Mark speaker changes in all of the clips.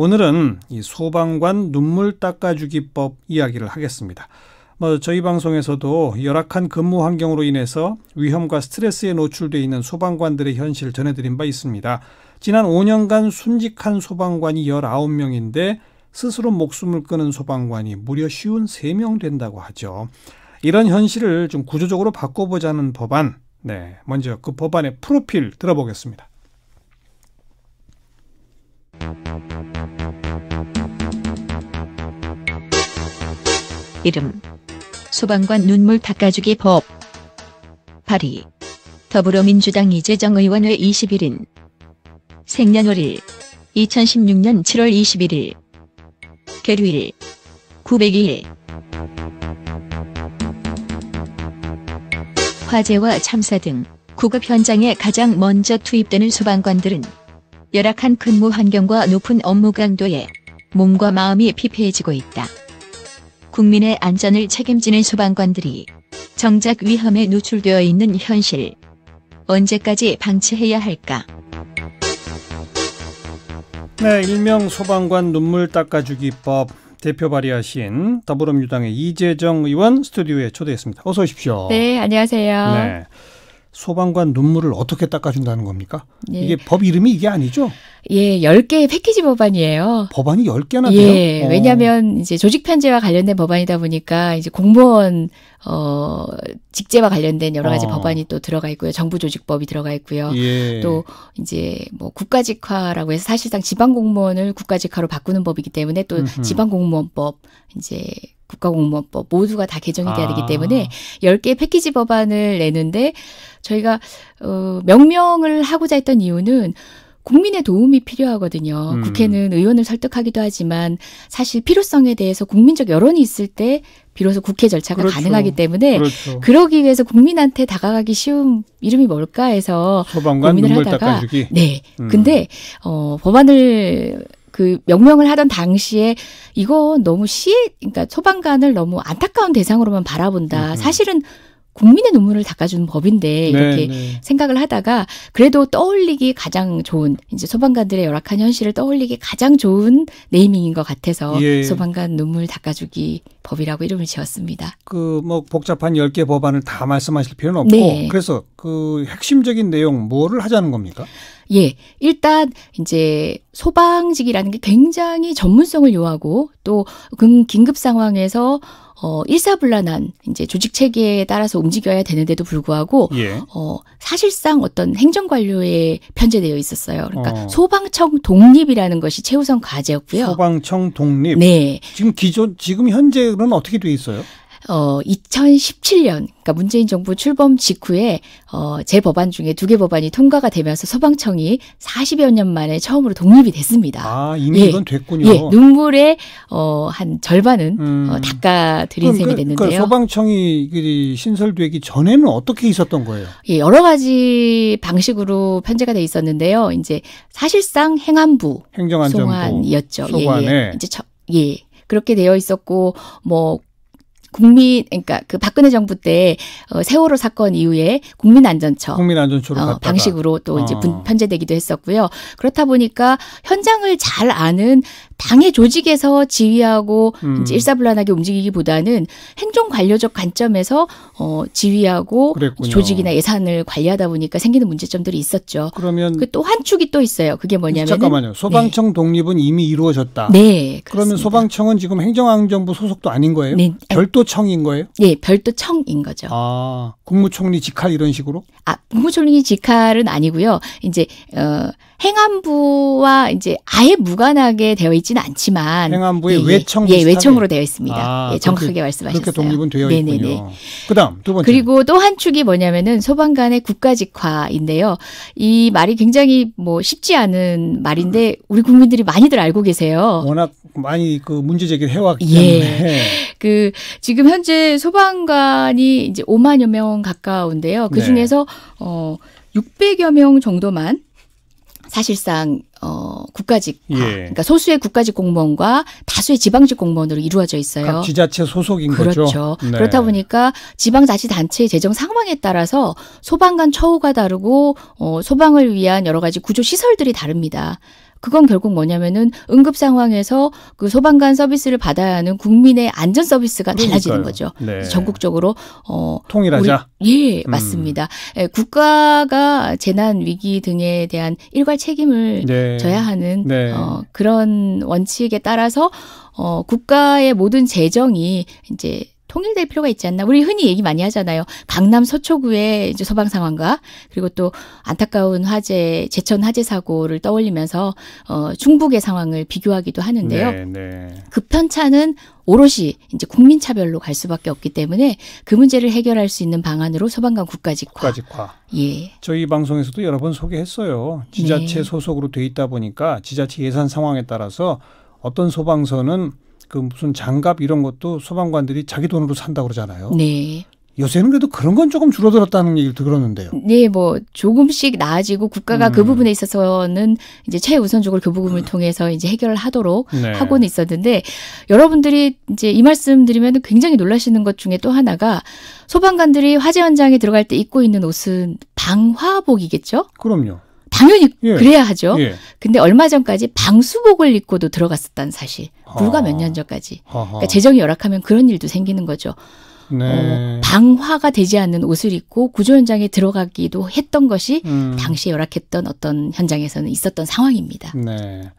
Speaker 1: 오늘은 이 소방관 눈물 닦아주기법 이야기를 하겠습니다. 뭐 저희 방송에서도 열악한 근무 환경으로 인해서 위험과 스트레스에 노출되어 있는 소방관들의 현실을 전해드린 바 있습니다. 지난 5년간 순직한 소방관이 19명인데 스스로 목숨을 끊은 소방관이 무려 쉬운 3명 된다고 하죠. 이런 현실을 좀 구조적으로 바꿔보자는 법안, 네, 먼저 그 법안의 프로필 들어보겠습니다. 이름
Speaker 2: 소방관 눈물 닦아주기 법 발의 더불어민주당 이재정 의원회 21인 생년월일 2016년 7월 21일 계류일 902일 화재와 참사 등 구급 현장에 가장 먼저 투입되는 소방관들은 열악한 근무 환경과 높은 업무 강도에 몸과 마음이 피폐해지고 있다. 국민의 안전을 책임지는 소방관들이 정작 위험에 노출되어 있는 현실. 언제까지 방치해야 할까?
Speaker 1: 네, 일명 소방관 눈물 닦아주기법 대표 발의하신 더불어민주당의 이재정 의원 스튜디오에 초대했습니다. 어서 오십시오. 네,
Speaker 2: 안녕하세요. 네.
Speaker 1: 소방관 눈물을 어떻게 닦아준다는 겁니까? 예. 이게 법 이름이 이게 아니죠? 예, 10개의 패키지 법안이에요. 법안이 1개나 예, 돼요? 예, 어. 왜냐하면
Speaker 2: 이제 조직 편제와 관련된 법안이다 보니까 이제 공무원 어 직제와 관련된 여러 가지 어. 법안이 또 들어가 있고요. 정부 조직법이 들어가 있고요. 예. 또 이제 뭐 국가직화라고 해서 사실상 지방 공무원을 국가직화로 바꾸는 법이기 때문에 또 지방 공무원법 이제 국가공무원법 모두가 다 개정이 돼야 되기 아. 때문에 아. 10개 의 패키지 법안을 내는데 저희가 어 명명을 하고자 했던 이유는 국민의 도움이 필요하거든요. 음. 국회는 의원을 설득하기도 하지만 사실 필요성에 대해서 국민적 여론이 있을 때 비로소 국회 절차가 그렇죠. 가능하기 때문에 그렇죠. 그러기 위해서 국민한테 다가가기 쉬운 이름이 뭘까 해서 고민을 하다가 닦아주기. 네. 음. 근데 어 법안을 그 명명을 하던 당시에 이거 너무 시, 그러니까 소방관을 너무 안타까운 대상으로만 바라본다. 음, 음. 사실은 국민의 눈물을 닦아주는 법인데 이렇게 네네. 네. 생각을 하다가 그래도 떠올리기 가장 좋은 이제 소방관들의 열악한 현실을 떠올리기 가장 좋은 네이밍인 것 같아서 예. 예. 소방관 눈물 닦아주기 법이라고 이름을 지었습니다.
Speaker 1: 그 뭐 복잡한 10개 법안을 다 말씀하실 필요는 없고 네. 그래서 그 핵심적인 내용 뭐를 하자는 겁니까?
Speaker 2: 예, 일단 이제 소방직이라는 게 굉장히 전문성을 요하고 또 긴급 상황에서 어, 일사불란한 이제 조직 체계에 따라서 움직여야 되는데도 불구하고 예. 어, 사실상 어떤 행정관료에 편제되어 있었어요. 그러니까 어. 소방청 독립이라는 것이 최우선 과제였고요.
Speaker 1: 소방청 독립. 네. 지금 기존 지금 현재는 어떻게 돼 있어요?
Speaker 2: 어 2017년 그러니까 문재인 정부 출범 직후에 어 재법안 중에 두 개 법안이 통과가 되면서 소방청이 40여 년 만에 처음으로 독립이 됐습니다. 아, 이미 예. 이건 됐군요. 예, 눈물의 어 한 절반은 어, 음. 어, 닦아드린 셈이 그, 그러니까 됐는데요. 그,
Speaker 1: 소방청이 신설되기 전에는 어떻게 있었던 거예요? 예,
Speaker 2: 여러 가지 방식으로 편제가 돼 있었는데요. 이제 사실상 행안부 행정안전부 소관이었죠.
Speaker 1: 소관에 예, 예. 이제 처,
Speaker 2: 예. 그렇게 되어 있었고 뭐 국민 그러니까 그 박근혜 정부 때 어, 세월호 사건 이후에 국민안전처 국민안전처로 어, 방식으로 또 이제 어. 분, 편제되기도 했었고요. 그렇다 보니까 현장을 잘 아는 당의 조직에서 지휘하고 음. 이제 일사불란하게 움직이기보다는 행정 관료적 관점에서 어 지휘하고 그랬군요. 조직이나 예산을 관리하다 보니까 생기는 문제점들이 있었죠. 그러면 그또한 축이 또 있어요. 그게 뭐냐면 잠깐만요. 네. 소방청
Speaker 1: 네. 독립은 이미 이루어졌다. 네. 그렇습니다. 그러면 소방청은 지금 행정안전부 소속도 아닌 거예요? 네. 별도 별도청인 거예요? 예, 별도청인 거죠. 아, 국무총리 직할 이런 식으로? 아,
Speaker 2: 국무총리 직할은 아니고요. 이제 어 행안부와 이제 아예 무관하게 되어 있지는 않지만 행안부의 예, 외청 예, 예 외청으로 되어 있습니다. 아, 예, 정확하게 그렇게, 말씀하셨어요. 그렇게 독립은
Speaker 1: 되어 네네네. 있군요. 그다음
Speaker 2: 두 번째. 그리고 또 한 축이 뭐냐면은 소방관의 국가직화인데요. 이 말이 굉장히 뭐 쉽지 않은 말인데 우리 국민들이 많이들 알고
Speaker 1: 계세요. 워낙 많이 그 문제 제기를 해왔기 예. 때문에 예.
Speaker 2: 그 지금 현재 소방관이 이제 5만여 명 가까운데요. 그 중에서 네. 어 600여 명 정도만 사실상 어 국가직 예. 그러니까 소수의 국가직 공무원과 다수의 지방직 공무원으로 이루어져 있어요. 각
Speaker 1: 지자체 소속인 그렇죠. 거죠. 그렇죠. 네. 그렇다
Speaker 2: 보니까 지방자치단체의 재정 상황에 따라서 소방관 처우가 다르고 어 소방을 위한 여러 가지 구조 시설들이 다릅니다. 그건 결국 뭐냐면은 응급 상황에서 그 소방관 서비스를 받아야 하는 국민의 안전 서비스가 달라지는 그러니까요. 거죠. 네. 전국적으로 어
Speaker 1: 통일하자. 우리, 예, 음. 맞습니다.
Speaker 2: 예, 국가가 재난 위기 등에 대한 일괄 책임을 네. 져야 하는 네. 어 그런 원칙에 따라서 어 국가의 모든 재정이 이제 통일될 필요가 있지 않나. 우리 흔히 얘기 많이 하잖아요. 강남 서초구의 이제 소방 상황과 그리고 또 안타까운 화재 제천 화재 사고를 떠올리면서 어 중북의 상황을 비교하기도 하는데요. 네,
Speaker 1: 네. 그
Speaker 2: 편차는 오롯이 이제 국민 차별로 갈 수밖에 없기 때문에 그 문제를 해결할 수 있는 방안으로 소방관 국가직화.
Speaker 1: 국가직화. 예. 저희 방송에서도 여러 번 소개했어요. 지자체 네. 소속으로 돼 있다 보니까 지자체 예산 상황에 따라서 어떤 소방서는 그 무슨 장갑 이런 것도 소방관들이 자기 돈으로 산다 고 그러잖아요. 네. 요새는 그래도 그런 건 조금 줄어들었다는 얘기를 들었는데요.
Speaker 2: 네, 뭐 조금씩 나아지고 국가가 음. 그 부분에 있어서는 이제 최우선적으로 그 부분을 통해서 이제 해결을 하도록 네. 하고는 있었는데 여러분들이 이제 이 말씀 드리면 굉장히 놀라시는 것 중에 또 하나가 소방관들이 화재 현장에 들어갈 때 입고 있는 옷은 방화복이겠죠? 그럼요. 당연히 예. 그래야 하죠. 예. 근데 얼마 전까지 방수복을 입고도 들어갔었다는 사실. 불과 어. 몇년 전까지. 그러니까 재정이 열악하면 그런 일도 생기는 거죠.
Speaker 1: 네. 어,
Speaker 2: 방화가 되지 않는 옷을 입고 구조 현장에 들어가기도 했던 것이 음. 당시에 열악했던 어떤 현장에서는 있었던 상황입니다.
Speaker 1: 네.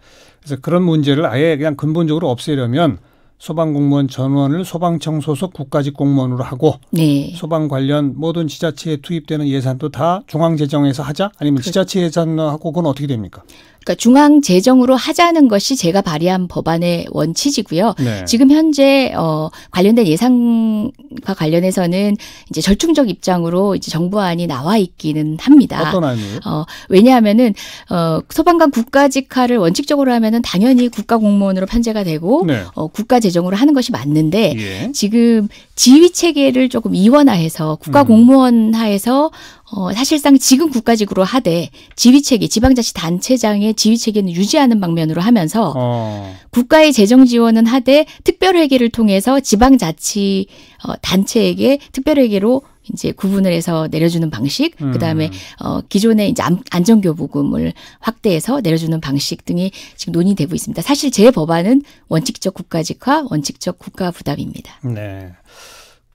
Speaker 1: 그래서 그런 문제를 아예 그냥 근본적으로 없애려면 소방공무원 전원을 소방청 소속 국가직 공무원으로 하고 네. 소방 관련 모든 지자체에 투입되는 예산도 다 중앙재정에서 하자 아니면 그렇죠. 지자체 예산하고 그건 어떻게 됩니까?
Speaker 2: 그러니까 중앙 재정으로 하자는 것이 제가 발의한 법안의 원칙이고요. 네. 지금 현재 어 관련된 예산과 관련해서는 이제 절충적 입장으로 이제 정부안이 나와 있기는 합니다. 어떤 안이요? 어 왜냐하면은 어 소방관 국가직하를 원칙적으로 하면은 당연히 국가 공무원으로 편제가 되고 네. 어 국가 재정으로 하는 것이 맞는데 예. 지금 지휘 체계를 조금 이원화해서 국가 음. 공무원 하에서 어, 사실상 지금 국가직으로 하되 지휘체계 지방자치단체장의 지휘체계는 유지하는 방면으로 하면서
Speaker 1: 어.
Speaker 2: 국가의 재정 지원은 하되 특별회계를 통해서 지방자치 어, 단체에게 특별회계로 이제 구분을 해서 내려주는 방식, 음. 그다음에 어 기존의 이제 안전교부금을 확대해서 내려주는 방식 등이 지금 논의되고 있습니다. 사실 제 법안은 원칙적 국가직화, 원칙적 국가 부담입니다.
Speaker 1: 네.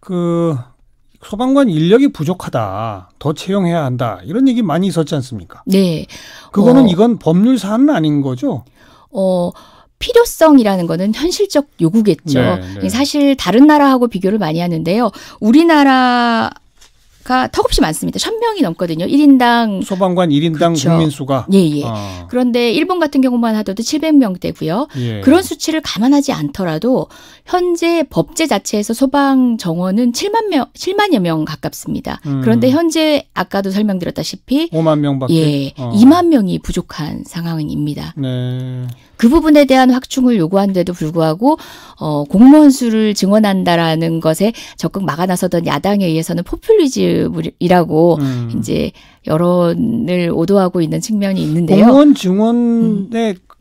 Speaker 1: 그 소방관 인력이 부족하다, 더 채용해야 한다 이런 얘기 많이 있었지 않습니까?
Speaker 2: 네. 그거는 어. 이건
Speaker 1: 법률 사안은 아닌 거죠?
Speaker 2: 어. 필요성이라는 거는 현실적 요구겠죠. 네, 네. 사실 다른 나라하고 비교를 많이 하는데요. 우리나라 가 턱없이 많습니다. 1000명이 넘거든요. 1인당
Speaker 1: 소방관 1인당 그렇죠. 국민수가 예, 예. 아.
Speaker 2: 그런데 일본 같은 경우만 하더라도 700명대고요. 예. 그런 수치를 감안하지 않더라도 현재 법제 자체에서 소방 정원은 7만 명 7만여 명 가깝습니다. 음. 그런데 현재 아까도 설명드렸다시피 5만 명밖에 예, 어. 2만 명이 부족한 상황입니다. 네. 그 부분에 대한 확충을 요구한데도 불구하고 어, 공무원 수를 증원한다라는 것에 적극 막아 나서던 야당에 의해서는 포퓰리즘이라고 음. 이제 여론을 오도하고 있는 측면이 있는데요. 공무원
Speaker 1: 증원의 음. 그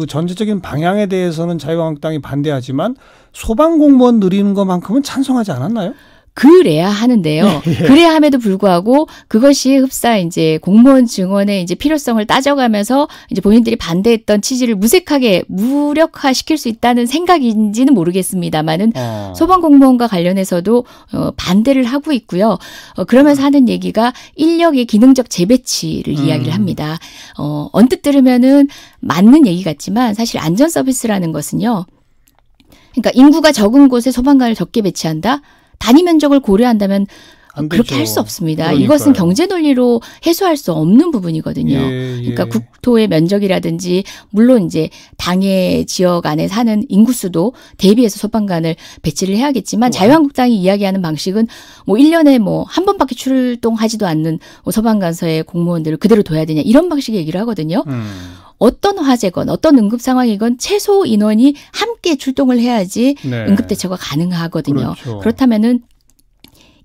Speaker 1: 그전제적인 방향에 대해서는 자유한국당이 반대하지만 소방 공무원 늘리는 것만큼은 찬성하지 않았나요?
Speaker 2: 그래야 하는데요. 네, 예. 그래야 함에도 불구하고 그것이 흡사 이제 공무원 증언의 이제 필요성을 따져가면서 이제 본인들이 반대했던 취지를 무색하게 무력화 시킬 수 있다는 생각인지는 모르겠습니다만은 아. 소방 공무원과 관련해서도 어, 반대를 하고 있고요. 어, 그러면서 음. 하는 얘기가 인력의 기능적 재배치를 음. 이야기를 합니다. 어, 언뜻 들으면은 맞는 얘기 같지만 사실 안전 서비스라는 것은요. 그러니까 인구가 적은 곳에 소방관을 적게 배치한다. 단위 면적을 고려한다면 안 그렇게 할 수 없습니다. 그러니까요. 이것은 경제 논리로 해소할 수 없는 부분이거든요. 예, 그러니까 예. 그러니까 국토의 면적이라든지 물론 이제 당의 지역 안에 사는 인구수도 대비해서 소방관을 배치를 해야겠지만 와. 네. 자유한국당이 이야기하는 방식은 뭐 1년에 뭐 한 번밖에 출동하지도 않는 뭐 소방관서의 공무원들을 그대로 둬야 되냐 이런 방식의 얘기를 하거든요. 음. 어떤 화재건 어떤 응급 상황이건 최소 인원이 함께 출동을 해야지 네. 응급 대처가 가능하거든요. 그렇죠. 그렇다면은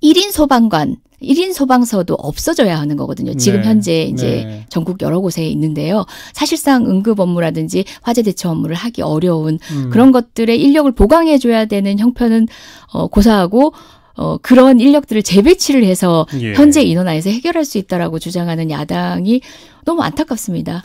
Speaker 2: 1인 소방관, 1인 소방서도 없어져야 하는 거거든요. 지금 네, 현재 이제 네. 전국 여러 곳에 있는데요. 사실상 응급 업무라든지 화재 대처 업무를 하기 어려운 음. 그런 것들의 인력을 보강해 줘야 되는 형편은 어 고사하고 어 그런 인력들을 재배치를 해서 예. 현재 인원안에서 해결할 수 있다라고 주장하는 야당이 너무 안타깝습니다.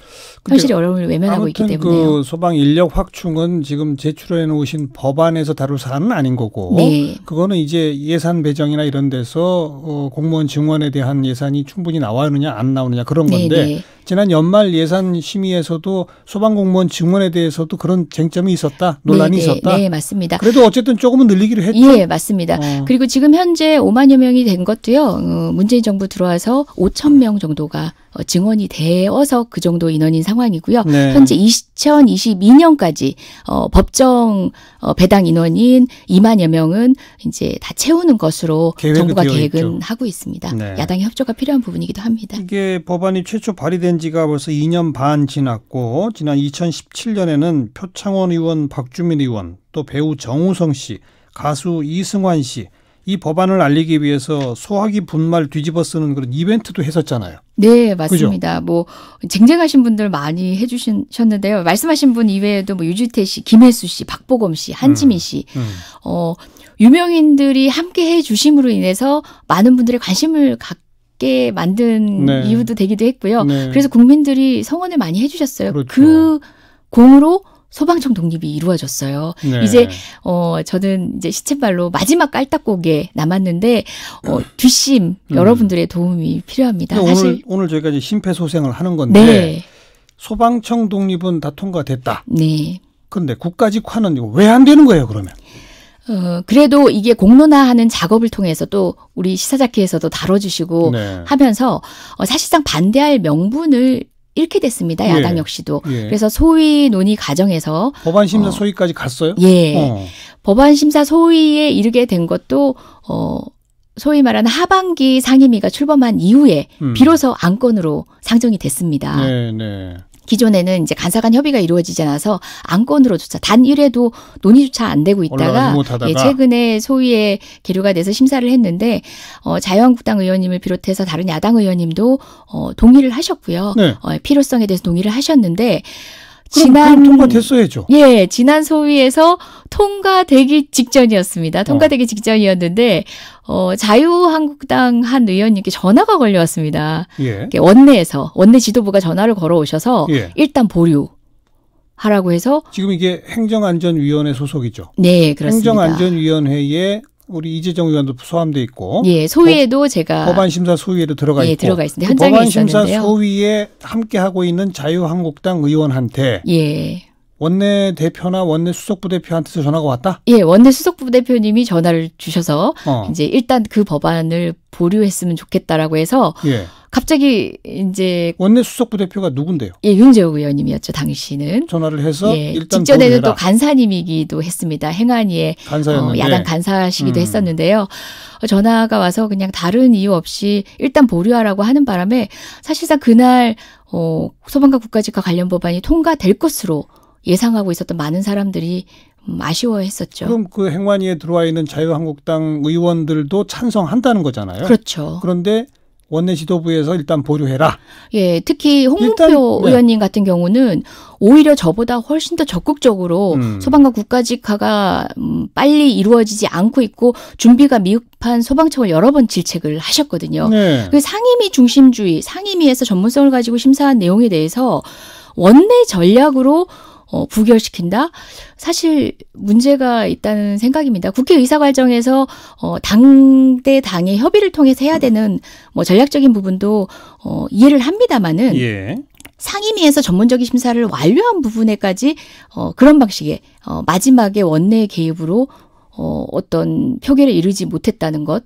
Speaker 2: 현실의 어려움을 외면하고 있기 때문에. 그
Speaker 1: 소방 인력 확충은 지금 제출해 놓으신 법안에서 다룰 사안은 아닌 거고. 네. 그거는 이제 예산 배정이나 이런 데서 어, 공무원 증원에 대한 예산이 충분히 나와느냐 안 나오느냐 그런 네, 건데 네네. 지난 연말 예산 심의에서도 소방 공무원 증원에 대해서도 그런 쟁점이 있었다 네, 논란이 네네. 있었다. 네 맞습니다. 그래도 어쨌든 조금은 늘리기로 했죠. 예
Speaker 2: 맞습니다. 어. 그리고 지금 현재 5만여 명이 된 것도요 어, 문재인 정부 들어와서 5천 명 정도가 어, 증원이 되어서 그 정도 인원인 상황이고요. 네. 현재 2022년까지 어, 법정 어, 배당 인원인 2만여 명은 이제 다 채우는
Speaker 1: 것으로 정부가 계획은 있죠.
Speaker 2: 하고 있습니다. 네. 야당의 협조가 필요한 부분이기도 합니다.
Speaker 1: 이게 법안이 최초 발의된 지가 벌써 2년 반 지났고 지난 2017년에는 표창원 의원, 박주민 의원, 또 배우 정우성 씨, 가수 이승환 씨이 법안을 알리기 위해서 소화기 분말 뒤집어 쓰는 그런 이벤트도 했었잖아요.
Speaker 2: 네, 맞습니다. 그죠? 뭐 쟁쟁하신 분들 많이 해 주셨는데요. 말씀하신 분 이외에도 뭐 유지태 씨, 김혜수 씨, 박보검 씨, 한지민 음, 씨. 음, 음. 어, 유명인들이 함께 해 주심으로 인해서 많은 분들의 관심을 갖게 만든 네. 이유도 되기도 했고요. 네. 그래서 국민들이 성원을 많이 해주셨어요. 그렇죠. 그 공으로 소방청 독립이 이루어졌어요. 네. 이제 어 저는 이제 시쳇말로 마지막 깔딱곡에 남았는데 어 뒷심 음. 여러분들의 도움이 필요합니다. 사실 오늘
Speaker 1: 오늘 저희가 이제 심폐소생을 하는 건데 네. 소방청 독립은 다 통과됐다. 네. 근데 국가직화는 왜 안 되는 거예요, 그러면?
Speaker 2: 어, 그래도 이게 공론화하는 작업을 통해서 또 우리 시사자키에서도 다뤄주시고 네. 하면서 어, 사실상 반대할 명분을 잃게 됐습니다. 야당 예. 역시도. 예. 그래서 소위 논의 과정에서 법안 심사 어,
Speaker 1: 소위까지 갔어요? 예. 어.
Speaker 2: 법안 심사 소위에 이르게 된 것도 어 소위 말하는 하반기 상임위가 출범한 이후에 음. 비로소 안건으로 상정이 됐습니다.
Speaker 1: 네, 네.
Speaker 2: 기존에는 이제 간사간 협의가 이루어지지 않아서 안건으로조차 단일회도 논의조차 안 되고 있다가 예, 최근에 소위에 계류가 돼서 심사를 했는데 어, 자유한국당 의원님을 비롯해서 다른 야당 의원님도 어, 동의를 하셨고요. 네. 어, 필요성에 대해서 동의를 하셨는데 지난
Speaker 1: 통과됐어야죠.
Speaker 2: 예, 지난 소위에서 통과되기 직전이었습니다. 통과되기 어. 직전이었는데 어, 자유한국당 한 의원님께 전화가 걸려왔습니다. 예. 원내에서 원내 지도부가 전화를 걸어오셔서 예. 일단 보류. 하라고 해서
Speaker 1: 지금 이게 행정안전위원회 소속이죠. 네, 그렇습니다. 행정안전위원회에 우리 이재정 의원도 포함돼 있고 예 소위에도 법, 제가 법안 심사 소위에도 들어가 예, 있고 들어가 있습니다 현장에 법안 심사 소위에 함께 하고 있는 자유한국당 의원한테 예. 원내 대표나 원내 수석부 대표한테서 전화가 왔다?
Speaker 2: 예, 원내 수석부 대표님이 전화를 주셔서 어. 이제 일단 그 법안을 보류했으면 좋겠다라고 해서 예. 갑자기 이제 원내 수석부 대표가 누군데요? 예, 윤재욱 의원님이었죠 당시는 전화를 해서 예, 일단 직전에는 보류해라. 또 간사님이기도 했습니다. 행안위의 어, 야당 간사시기도 음. 했었는데요. 어, 전화가 와서 그냥 다른 이유 없이 일단 보류하라고 하는 바람에 사실상 그날 어, 소방과 국가직과 관련 법안이 통과될 것으로 예상하고 있었던 많은 사람들이 음, 아쉬워했었죠. 그럼
Speaker 1: 그 행안위에 들어와 있는 자유한국당 의원들도 찬성한다는 거잖아요. 그렇죠. 그런데 원내 지도부에서 일단 보류해라.
Speaker 2: 예, 특히 홍문표 네. 의원님 같은 경우는 오히려 저보다 훨씬 더 적극적으로 음. 소방관 국가직화가 음, 빨리 이루어지지 않고 있고 준비가 미흡한 소방청을 여러 번 질책을 하셨거든요. 네. 그 상임위 중심주의, 상임위에서 전문성을 가지고 심사한 내용에 대해서 원내 전략으로 어, 부결시킨다? 사실 문제가 있다는 생각입니다. 국회 의사과정에서 어, 당대 당의 협의를 통해서 해야 되는 뭐 전략적인 부분도 어, 이해를 합니다마는 예. 상임위에서 전문적인 심사를 완료한 부분에까지 어, 그런 방식의 어, 마지막에 원내 개입으로 어, 어떤 표결에 이르지 못했다는 것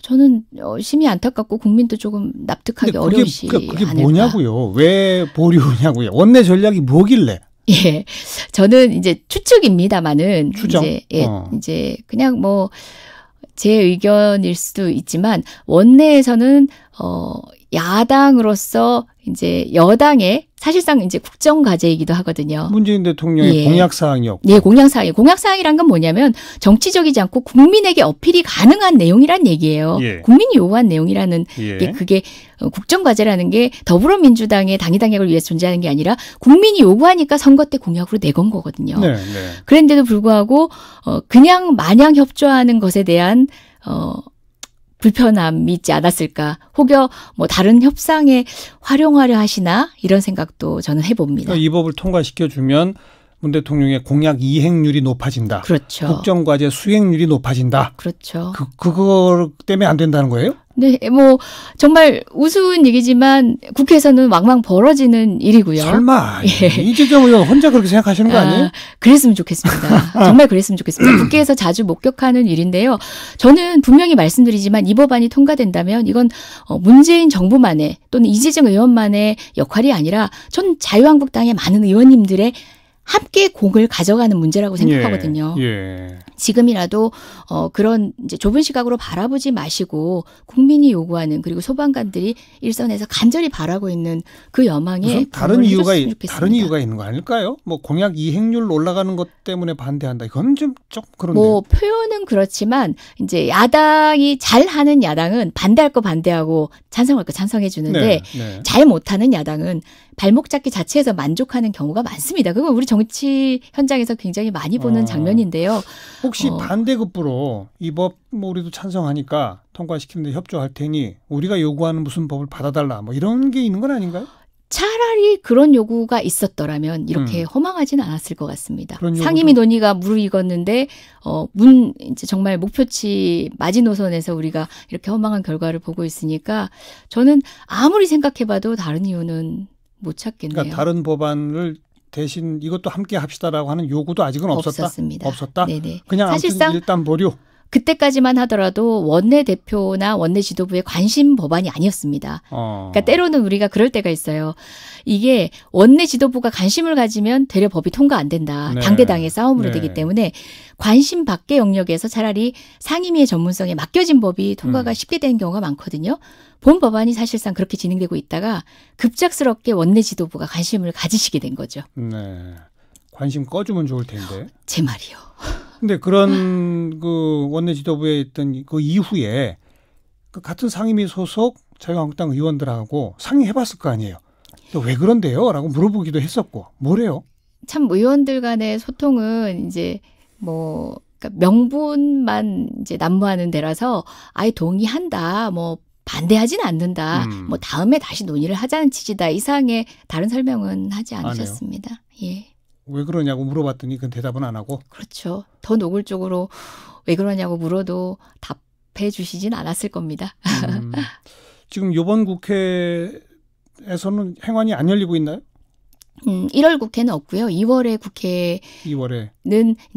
Speaker 2: 저는 어, 심히 안타깝고 국민도 조금 납득하기 어려운 시 그게, 그러니까 그게
Speaker 1: 뭐냐고요? 왜 보류냐고요? 원내 전략이 뭐길래?
Speaker 2: 예. 저는 이제 추측입니다만은 추정? 이제 예, 어. 이제 그냥 뭐 제 의견일 수도 있지만 원내에서는 어 야당으로서 이제 여당의 사실상 이제 국정 과제이기도 하거든요.
Speaker 1: 문재인 대통령의 예. 공약 사항이었고.
Speaker 2: 네, 공약 사항이. 공약 사항이란 건 뭐냐면 정치적이지 않고 국민에게 어필이 가능한 내용이란 얘기예요. 예. 국민이 요구한 내용이라는 예. 게 그게 어, 국정 과제라는 게 더불어민주당의 당의 당약을 위해 존재하는 게 아니라 국민이 요구하니까 선거 때 공약으로 내건 거거든요. 네, 네. 그런데도 불구하고 어 그냥 마냥 협조하는 것에 대한 어 불편함이 있지 않았을까. 혹여 뭐 다른 협상에 활용하려 하시나 이런 생각도 저는 해봅니다.
Speaker 1: 이 법을 통과시켜주면 문 대통령의 공약 이행률이 높아진다. 그렇죠. 국정 과제 수행률이 높아진다. 그렇죠. 그 그거 때문에 안 된다는 거예요?
Speaker 2: 네, 뭐 정말 우스운 얘기지만 국회에서는 왕왕 벌어지는 일이고요. 설마
Speaker 1: 예. 이재정 의원 혼자 그렇게 생각하시는 거 아, 아니에요? 아, 그랬으면
Speaker 2: 좋겠습니다. 정말 그랬으면 좋겠습니다. 국회에서 자주 목격하는 일인데요. 저는 분명히 말씀드리지만 이 법안이 통과된다면 이건 어, 문재인 정부만의 또는 이재정 의원만의 역할이 아니라 전 자유한국당의 많은 의원님들의 함께 곡을 가져가는 문제라고 예. 생각하거든요. 예, 예. 지금이라도 어 그런 이제 좁은 시각으로 바라보지 마시고 국민이 요구하는 그리고 소방관들이 일선에서 간절히 바라고 있는 그 여망에 다른 이유가 좋겠습니다. 다른
Speaker 1: 이유가 있는 거 아닐까요? 뭐 공약 이행률 올라가는 것 때문에 반대한다. 이건 좀 좀그런뭐
Speaker 2: 표현은 그렇지만 이제 야당이 잘하는 야당은 반대할 거 반대하고 찬성할 거 찬성해 주는데 네, 네. 잘 못하는 야당은 발목 잡기 자체에서 만족하는 경우가 많습니다. 그건 우리 정치 현장에서 굉장히 많이 보는 어. 장면인데요. 혹시 어.
Speaker 1: 반대급부로 이 법 뭐 우리도 찬성하니까 통과시키는데 협조할 테니 우리가 요구하는 무슨 법을 받아달라 뭐 이런 게 있는 건 아닌가요?
Speaker 2: 차라리 그런 요구가 있었더라면 이렇게 음. 허망하진 않았을 것 같습니다. 상임위 논의가 무르익었는데 어문 이제 정말 목표치 마지노선에서 우리가 이렇게 허망한 결과를 보고 있으니까 저는 아무리 생각해봐도 다른
Speaker 1: 이유는 못 찾겠네요. 그러니까 다른 법안을 대신 이것도 함께 합시다라고 하는 요구도 아직은 없었다. 없었습니다. 없었다. 네네. 그냥 사실상 일단 보류.
Speaker 2: 그때까지만 하더라도 원내 대표나 원내 지도부의 관심 법안이 아니었습니다. 어. 그러니까 때로는 우리가 그럴 때가 있어요. 이게 원내 지도부가 관심을 가지면 되려 법이 통과 안 된다. 네. 당대당의 싸움으로 네. 되기 때문에 관심 밖의 영역에서 차라리 상임위의 전문성에 맡겨진 법이 통과가 음. 쉽게 되는 경우가 많거든요. 본 법안이 사실상 그렇게 진행되고 있다가 급작스럽게 원내 지도부가 관심을 가지시게 된 거죠.
Speaker 1: 네. 관심 꺼주면 좋을 텐데. 제 말이요. 근데 그런 그 원내 지도부에 있던 그 이후에 그 같은 상임위 소속 자유한국당 의원들하고 상의해봤을 거 아니에요. 왜 그런데요? 라고 물어보기도 했었고 뭐래요?
Speaker 2: 참 의원들 간의 소통은 이제 뭐 그러니까 명분만 이제 난무하는 데라서 아예 동의한다 뭐 반대하진 않는다 음. 뭐 다음에 다시 논의를 하자는 취지다 이상의 다른 설명은 하지 아, 네. 않으셨습니다. 예.
Speaker 1: 왜 그러냐고 물어봤더니 그 대답은 안 하고
Speaker 2: 그렇죠. 더 노골적으로 왜 그러냐고 물어도 답해 주시진 않았을 겁니다. 음,
Speaker 1: 지금 요번 국회에서는 행안이 안 열리고 있나요?
Speaker 2: 음, 1월 국회는 없고요. 2월에 국회는 2월에.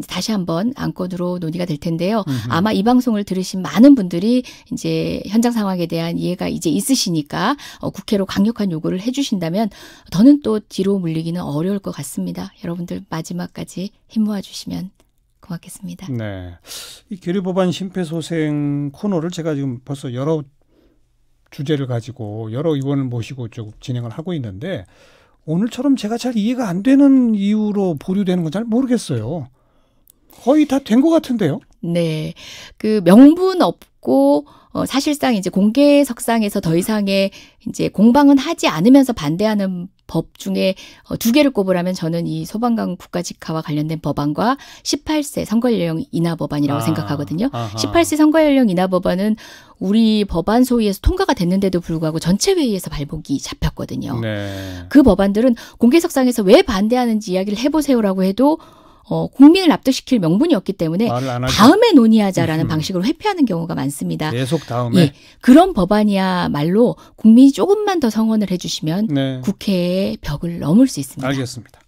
Speaker 2: 다시 한번 안건으로 논의가 될 텐데요. 음흠. 아마 이 방송을 들으신 많은 분들이 이제 현장 상황에 대한 이해가 이제 있으시니까 어, 국회로 강력한 요구를 해주신다면 더는 또 뒤로 물리기는 어려울 것 같습니다. 여러분들 마지막까지 힘 모아주시면 고맙겠습니다.
Speaker 1: 네, 이교류 법안 심폐소생 코너를 제가 지금 벌써 여러 주제를 가지고 여러 의원을 모시고 쭉 진행을 하고 있는데. 오늘처럼 제가 잘 이해가 안 되는 이유로 보류되는 건 잘 모르겠어요. 거의 다 된 것 같은데요.
Speaker 2: 네. 그 명분 없고 어, 사실상 이제 공개석상에서 더 이상의 이제 공방은 하지 않으면서 반대하는 법 중에 어, 두 개를 꼽으라면 저는 이 소방관 국가직화와 관련된 법안과 18세 선거연령 인하 법안이라고 아, 생각하거든요. 아하. 18세 선거연령 인하 법안은 우리 법안 소위에서 통과가 됐는데도 불구하고 전체 회의에서 발목이 잡혔거든요. 네. 그 법안들은 공개석상에서 왜 반대하는지 이야기를 해보세요라고 해도 어, 국민을 납득시킬 명분이었기 때문에 다음에 논의하자라는 음. 방식으로 회피하는 경우가 많습니다.
Speaker 1: 계속 다음에 예,
Speaker 2: 그런 법안이야말로 국민이 조금만 더 성원을 해주시면 네. 국회의 벽을
Speaker 1: 넘을 수 있습니다. 알겠습니다.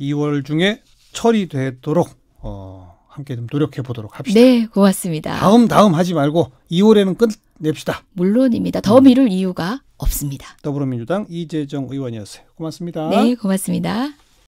Speaker 1: 2월 중에 처리되도록 어, 함께 좀 노력해 보도록 합시다.
Speaker 2: 네, 고맙습니다. 다음 다음
Speaker 1: 하지 말고 2월에는 끝냅시다. 물론입니다. 더 음.
Speaker 2: 미룰 음. 이유가
Speaker 1: 없습니다. 더불어민주당 이재정 의원이었어요. 고맙습니다. 네,
Speaker 2: 고맙습니다.